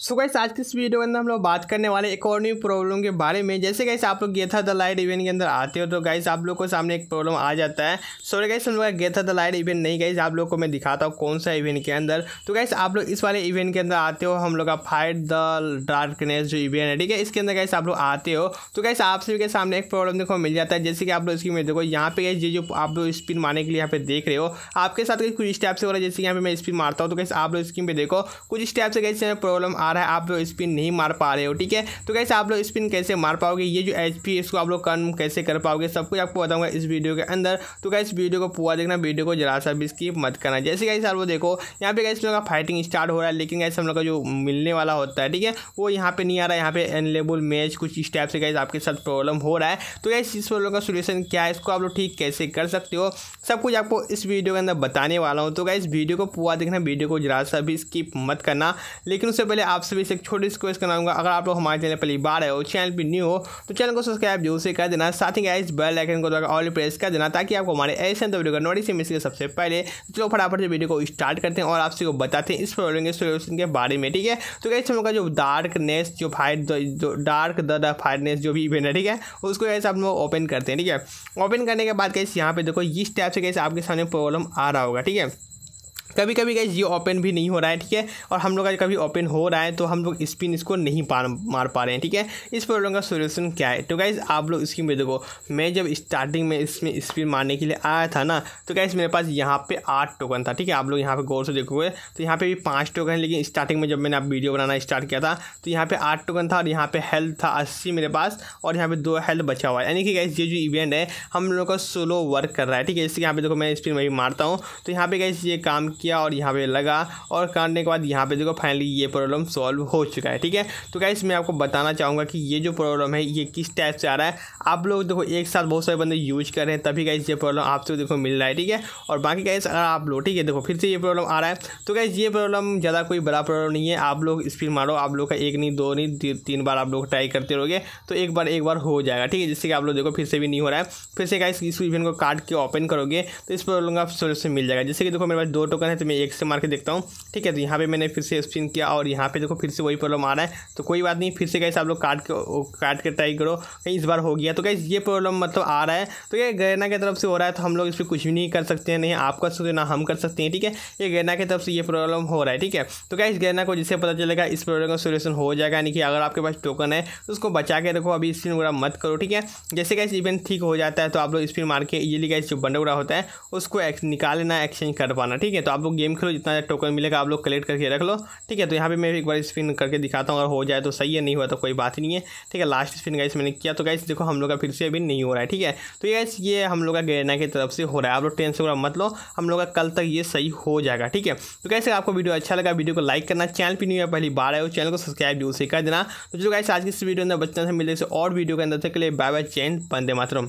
so guys आज की इस वीडियो के अंदर हम लोग बात करने वाले एक और न्यू प्रॉब्लम के बारे में जैसे गाइस आप लोग गेथा द लाइट इवेंट के अंदर आते हो तो गाइस आप लोग को सामने एक प्रॉब्लम आ जाता है सॉरी गाइस हम लोग गेथा द लाइट इवेंट नहीं गाइस आप लोग को मैं दिखाता हूँ कौन सा इवेंट के अंदर तो गाइस आप लोग इस वाले इवेंट के अंदर आते हो हम लोग का फाइट द डार्कनेस जो इवेंट है ठीक है इसके अंदर गाइस आप लोग आते हो तो गाइस आप सभी के सामने एक प्रॉब्लम देखो मिल जाता है जैसे कि आप लोग इसकी मैं देखो यहाँ पे गाइस ये जो आप लोग स्पिन मारने के लिए यहाँ पे देख रहे हो आपके साथ कुछ स्टेप से हो रहा है जैसे यहाँ पे मैं स्पिन मारता हूँ तो गाइस आप लोग स्क्रीन पर देखो कुछ स्टेप से गाइस प्रॉब्लम आ रहा है आप लोग स्पिन नहीं मार पा रहे हो ठीक है तो कैसे आप लोग स्पिन कैसे मार पाओगे ये जो एच पी इसको आप लोग कर्म कैसे कर पाओगे सब कुछ आपको बताऊंगा इस वीडियो के अंदर तो क्या वीडियो को पूरा देखना वीडियो को जरा सा भी स्किप मत करना जैसे कैसे आप लोग देखो यहाँ पे कैसे लोग का फाइटिंग स्टार्ट हो रहा है लेकिन कैसे हम लोग का जो मिलने वाला होता है ठीक है वो यहाँ पे नहीं आ रहा है यहाँ पे एनलेबल मैच कुछ इस टाइप से कैसे आपके साथ प्रॉब्लम हो रहा है तो क्या इस प्रॉब्लम का सोल्यूशन क्या है इसको आप लोग ठीक कैसे कर सकते हो सब कुछ आपको इस वीडियो के अंदर बताने वाला हूँ तो क्या वीडियो को पूरा देखना वीडियो को जरा सा भी स्किप मत करना लेकिन उससे पहले आप सभी से एक छोटी सी क्वेश्चन कराऊंगा अगर आप लोग हमारे चैनल पहली बार है और चैनल भी न्यू हो तो चैनल को सब्सक्राइब जरूर से कर देना साथ ही इस बेल आइकन को द्वारा ऑल प्रेस कर देना ताकि आपको हमारे ऐसे तो वीडियो का नोटिस मिल सके सबसे पहले चलो फटाफट से वीडियो को स्टार्ट करते हैं और आपसे को बताते हैं इस प्रॉब्लम के सोल्यूशन के बारे में ठीक है तो कैसे हम लोग का जो डार्कनेस जो फाइट जो डार्क द फाइटनेस जो भी इवेंट है ठीक है उसको कैसे आप लोग ओपन करते हैं ठीक है ओपन करने के बाद कैसे यहाँ पर देखो इस टाइप से कैसे आपके सामने प्रॉब्लम आ रहा होगा ठीक है कभी कभी गाइज ये ओपन भी नहीं हो रहा है ठीक है और हम लोग आज कभी ओपन हो रहा है तो हम लोग स्पिन इसको नहीं पार मार पा रहे हैं ठीक है इस प्रॉब्लम का सोल्यूशन क्या है तो गाइज आप लोग इसकी मेरे देखो मैं जब स्टार्टिंग में इसमें स्पिन मारने के लिए आया था ना तो गाइज मेरे पास यहाँ पे आठ टोकन था ठीक है आप लोग यहाँ पे गौर से देखोगे तो यहाँ पर भी पाँच टोकन है लेकिन स्टार्टिंग में जब मैंने आप वीडियो बनाना स्टार्ट किया था तो यहाँ पर आठ टोकन था और यहाँ पर हेल्थ था अस्सी मेरे पास और यहाँ पर दो हेल्थ बचा हुआ है यानी कि गाइज ये जो इवेंट है हम लोग का सोलो वर्क कर रहा है ठीक है इससे यहाँ पर देखो मैं स्पिन में भी मारता हूँ तो यहाँ पर गाइज ये काम किया और यहाँ पे लगा और काटने के बाद यहाँ पे देखो फाइनली ये प्रॉब्लम सॉल्व हो चुका है ठीक है तो क्या मैं आपको बताना चाहूँगा कि ये जो प्रॉब्लम है ये किस टाइप से आ रहा है आप लोग देखो एक साथ बहुत सारे बंदे यूज कर रहे हैं तभी गाइज ये प्रॉब्लम आपसे देखो मिल रहा है ठीक है और बाकी कैसे अगर आप लोग ठीक है देखो फिर से ये प्रॉब्लम आ रहा है तो कैसे ये प्रॉब्लम ज़्यादा कोई बड़ा प्रॉब्लम नहीं है आप लोग स्पीड मारो आप लोग का एक नहीं दो नहीं तीन बार आप लोग ट्राई करते रहोगे तो एक बार एक बार हो जाएगा ठीक है जिससे कि आप लोग देखो फिर से भी नहीं हो रहा है फिर से गाइस इस इवेंट को काट के ओपन करोगे तो इस प्रॉब्लम का सोल्यूशन मिल जाएगा जैसे कि देखो मेरे पास दो टोकन है तो मैं एक से मार के देखता हूँ ठीक है तो यहाँ पे मैंने फिर से स्पिन किया और यहाँ पे देखो फिर से वही प्रॉब्लम आ रहा है तो कोई बात नहीं फिर से कैसे आप लोग काट के काट के ट्राई करो कहीं इस बार हो गया तो कहीं ये प्रॉब्लम मतलब आ रहा है तो ये गैना की तरफ से हो रहा है तो हम लोग इस पर कुछ भी नहीं कर सकते हैं नहीं आप कर सकते ना हम कर सकते हैं ठीक है ये गैना की तरफ से ये प्रॉब्लम हो रहा है ठीक है तो क्या इस गैना को जिससे पता चलेगा इस प्रॉब्लम का सोल्यूशन हो जाएगा यानी कि अगर आपके पास टोकन है तो उसको बचा के रखो अभी स्पिन वगैरह मत करो ठीक है जैसे कैसे इवेंट ठीक हो जाता है तो आप लोग स्पिन मार के इजिली कैसे जो बंडा होता है उसको निकालना एक्सचेंज कर पाना ठीक है तो आप लोग गेम खेलो जितना टोकन मिलेगा आप लोग कलेक्ट करके रख लो ठीक है तो यहाँ पे मैं एक बार स्पिन करके दिखाता हूँ अगर हो जाए तो सही है नहीं हुआ तो कोई बात नहीं है ठीक है लास्ट स्पिन गाइस मैंने किया तो गाइस देखो हम लोग का फिर से अभी नहीं हो रहा है ठीक है तो गाइस ये हम लोग का गैना की तरफ से हो रहा है आप लोग टेंशन वगैरह मत लो हम लोग का कल तक ये सही हो जाएगा ठीक है तो कैसे आपको वीडियो अच्छा लगा वीडियो को लाइक करना चैनल पर नहीं हुआ पहली बार आए चैनल को सब्सक्राइब जरूर से कर देना तो जो गाइस आज की इस वीडियो अंदर बच्चों से मिले और वीडियो के अंदर तक के लिए बाय बाय चैन बंदे मातरम